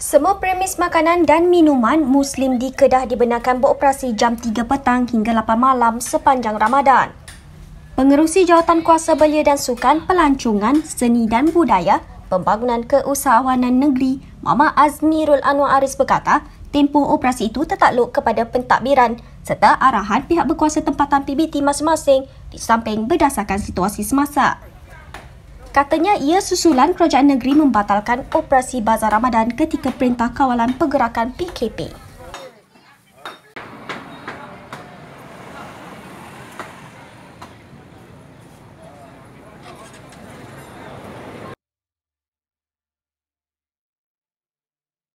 Semua premis makanan dan minuman Muslim di Kedah dibenarkan beroperasi jam 3 petang hingga 8 malam sepanjang Ramadan. Pengerusi Jawatan Kuasa Belia dan Sukan, Pelancongan, Seni dan Budaya, Pembangunan Keusahawanan Negeri, Mama Azmirul Anwar Aris berkata, tempoh operasi itu tertakluk kepada pentadbiran serta arahan pihak berkuasa tempatan PBT masing-masing disamping berdasarkan situasi semasa. Katanya ia susulan kerajaan negeri membatalkan operasi Bazar Ramadan ketika Perintah Kawalan Pergerakan PKP.